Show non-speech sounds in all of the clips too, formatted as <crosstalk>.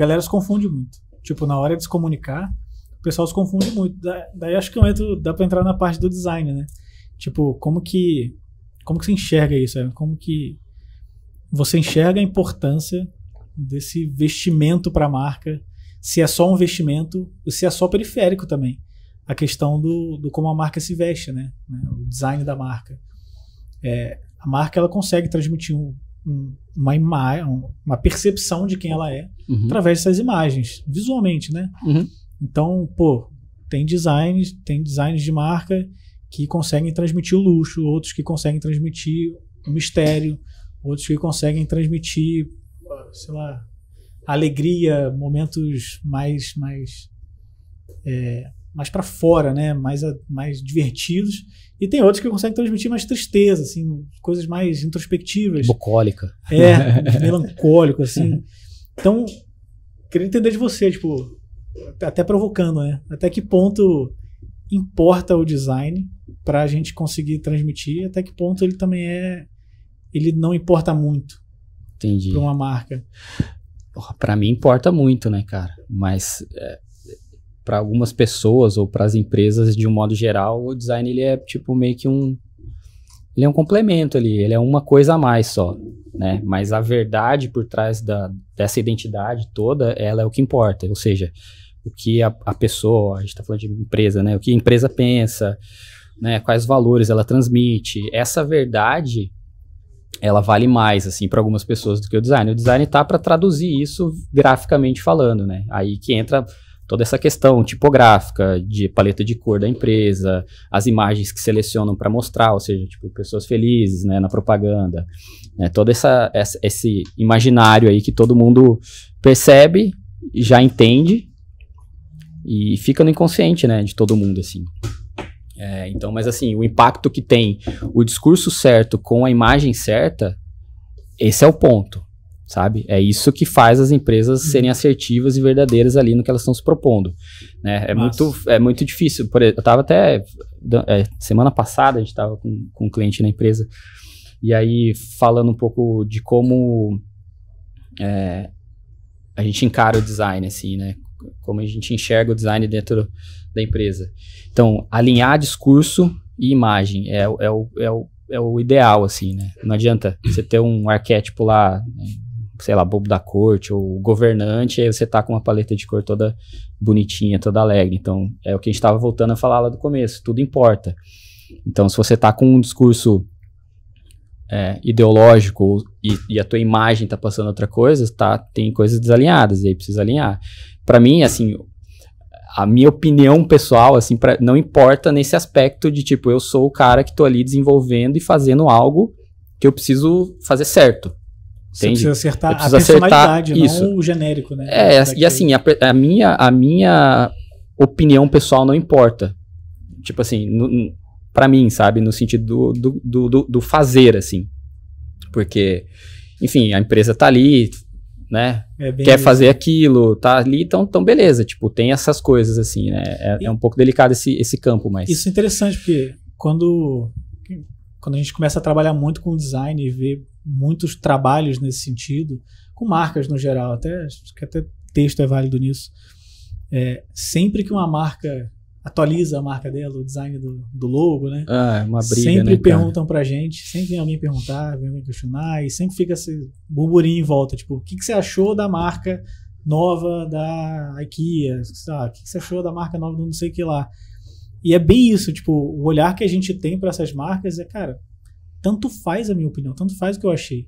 galera se confunde muito. Tipo, na hora de se comunicar, o pessoal se confunde muito. Da, daí acho que eu entro, dá pra entrar na parte do design, né? Tipo, como que. Como que você enxerga isso? É, como que você enxerga a importância desse vestimento para a marca? Se é só um vestimento, ou se é só periférico também. A questão do, do como a marca se veste, né? O design da marca. É, a marca ela consegue transmitir um, uma imagem, uma percepção de quem ela é uhum. através dessas imagens, visualmente, né? Uhum. Então, pô, tem designs, tem designs de marca que conseguem transmitir o luxo, outros que conseguem transmitir o mistério, outros que conseguem transmitir, sei lá, alegria, momentos mais mais é, mais para fora, né? Mais, mais divertidos. E tem outros que conseguem transmitir mais tristeza, assim, coisas mais introspectivas. Bucólica. É, <laughs> melancólico, assim. Então, queria entender de você, tipo, até provocando, né? Até que ponto importa o design para a gente conseguir transmitir? Até que ponto ele também é, ele não importa muito? Entendi. Para uma marca. Para mim importa muito, né, cara? Mas é para algumas pessoas ou para as empresas de um modo geral, o design ele é tipo meio que um ele é um complemento ali, ele é uma coisa a mais só, né? Mas a verdade por trás da, dessa identidade toda, ela é o que importa, ou seja, o que a, a pessoa, a gente está falando de empresa, né? O que a empresa pensa, né? Quais valores ela transmite, essa verdade ela vale mais assim para algumas pessoas do que o design. O design tá para traduzir isso graficamente falando, né? Aí que entra toda essa questão tipográfica, de paleta de cor da empresa, as imagens que selecionam para mostrar, ou seja, tipo, pessoas felizes, né, na propaganda, né, todo essa, essa, esse imaginário aí que todo mundo percebe, já entende e fica no inconsciente, né, de todo mundo, assim. É, então, mas assim, o impacto que tem o discurso certo com a imagem certa, esse é o ponto sabe? É isso que faz as empresas uhum. serem assertivas e verdadeiras ali no que elas estão se propondo, né? É muito, é muito difícil. Por, eu estava até é, semana passada a gente estava com, com um cliente na empresa e aí falando um pouco de como é, a gente encara o design, assim, né? Como a gente enxerga o design dentro da empresa. Então, alinhar discurso e imagem é, é o, é o é o ideal, assim, né? Não adianta você ter um arquétipo lá, né? sei lá, bobo da corte ou governante, aí você tá com uma paleta de cor toda bonitinha, toda alegre. Então, é o que a gente estava voltando a falar lá do começo, tudo importa. Então, se você tá com um discurso é, ideológico e, e, a tua imagem tá passando outra coisa, tá, tem coisas desalinhadas e aí precisa alinhar. Para mim, assim, a minha opinião pessoal, assim, pra, não importa nesse aspecto de tipo, eu sou o cara que tô ali desenvolvendo e fazendo algo que eu preciso fazer certo. Você que precisa acertar precisa a personalidade, acertar isso. não o genérico, né? É, e assim, a, a, minha, a minha opinião pessoal não importa. Tipo assim, para mim, sabe? No sentido do, do, do, do, fazer, assim. Porque, enfim, a empresa tá ali, né? É quer isso. fazer aquilo, tá ali, então, então beleza. Tipo, tem essas coisas, assim, né? É, é um pouco delicado esse, esse campo, mas... Isso é interessante, porque quando, quando a gente começa a trabalhar muito com design e ver muitos trabalhos nesse sentido, com marcas no geral, até acho que até texto é válido nisso. É, sempre que uma marca atualiza a marca dela, o design do, do logo, né? Ah, é uma briga, Sempre né, perguntam cara? pra gente, sempre vem alguém perguntar, vem alguém questionar, e sempre fica esse burburinho em volta, tipo, o que, que você achou da marca nova da IKEA? Sabe? o que, que você achou da marca nova do não sei o que lá? E é bem isso, tipo, o olhar que a gente tem para essas marcas é, cara, tanto faz a minha opinião, tanto faz o que eu achei.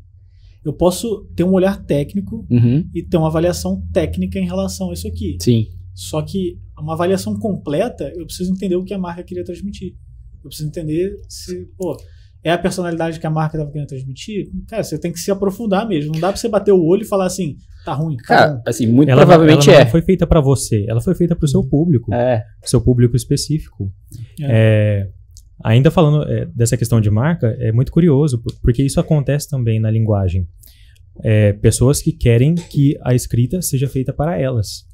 Eu posso ter um olhar técnico uhum. e ter uma avaliação técnica em relação a isso aqui. Sim. Só que uma avaliação completa, eu preciso entender o que a marca queria transmitir. Eu preciso entender se, pô, é a personalidade que a marca estava querendo transmitir, cara, você tem que se aprofundar mesmo. Não dá para você bater o olho e falar assim, tá ruim. Tá cara, ruim. assim, muito ela, provavelmente ela é. Não foi feita para você, ela foi feita para o seu público, é. seu público específico. É. é Ainda falando é, dessa questão de marca, é muito curioso, porque isso acontece também na linguagem. É, pessoas que querem que a escrita seja feita para elas.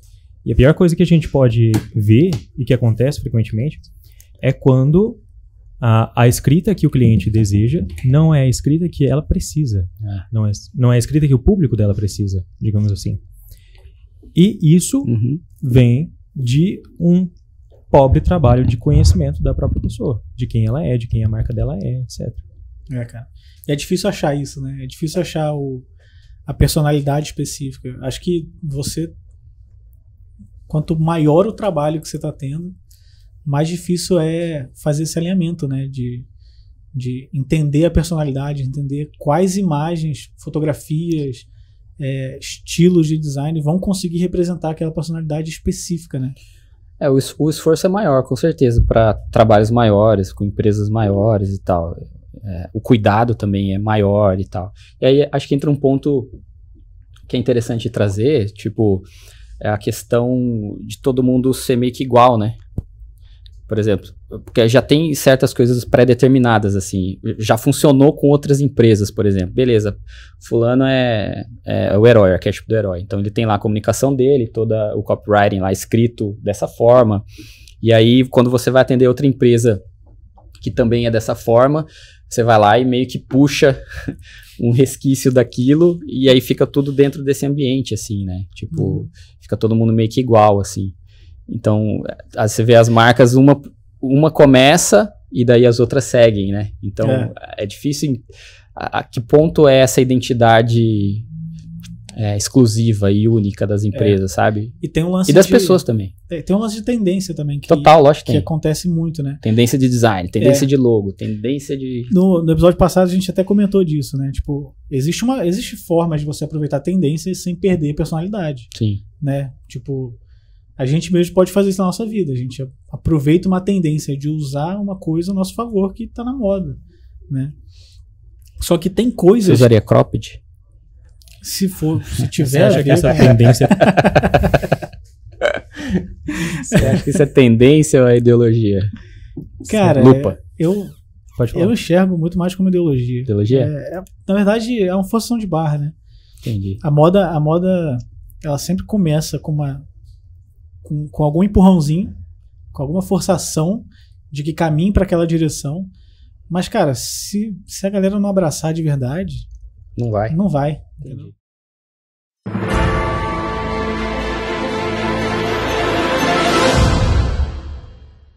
E a pior coisa que a gente pode ver e que acontece frequentemente é quando a, a escrita que o cliente deseja não é a escrita que ela precisa. É. Não, é, não é a escrita que o público dela precisa, digamos assim. E isso uhum. vem de um pobre trabalho de conhecimento da própria pessoa, de quem ela é, de quem a marca dela é, etc. É, cara. E é difícil achar isso, né? É difícil achar o, a personalidade específica. Acho que você, quanto maior o trabalho que você está tendo, mais difícil é fazer esse alinhamento, né? De, de entender a personalidade, entender quais imagens, fotografias, é, estilos de design vão conseguir representar aquela personalidade específica, né? É, o, esforço é maior, com certeza, para trabalhos maiores, com empresas maiores e tal. É, o cuidado também é maior e tal. E aí acho que entra um ponto que é interessante trazer, tipo, é a questão de todo mundo ser meio que igual, né? por exemplo, porque já tem certas coisas pré-determinadas, assim, já funcionou com outras empresas, por exemplo. Beleza, fulano é, é o herói, arquétipo do herói. Então ele tem lá a comunicação dele, toda o copywriting lá escrito dessa forma. E aí, quando você vai atender outra empresa que também é dessa forma, você vai lá e meio que puxa <laughs> um resquício daquilo e aí fica tudo dentro desse ambiente, assim, né? Tipo, uhum. fica todo mundo meio que igual, assim. Então, você vê as marcas, uma, uma começa e daí as outras seguem, né? Então, é, é difícil. A, a, que ponto é essa identidade é, exclusiva e única das é. empresas, é. sabe? E tem um lance E das de, pessoas também. Tem um lance de tendência também. Que, Total, lógico que, que acontece muito, né? Tendência de design, tendência é. de logo, tendência de... No, no episódio passado a gente até comentou disso, né? Tipo, existe, uma, existe formas de você aproveitar tendências sem perder personalidade. Sim. Né? Tipo a gente mesmo pode fazer isso na nossa vida. A gente aproveita uma tendência de usar uma coisa a nosso favor que está na moda, né? Só que tem coisas. Você usaria cropped? Se for, se <laughs> tiver. Você acha que né? essa tendência? <laughs> Você acha que isso é tendência ou é ideologia? Cara, Lupa. eu eu enxergo muito mais como ideologia. Ideologia? É, é, na verdade, é uma forção de barra, né? Entendi. A moda, a moda, ela sempre começa com uma com, com algum empurrãozinho, com alguma forçação de que caminhe para aquela direção. Mas, cara, se, se a galera não abraçar de verdade. Não vai. Não vai. Entendi. Entendeu?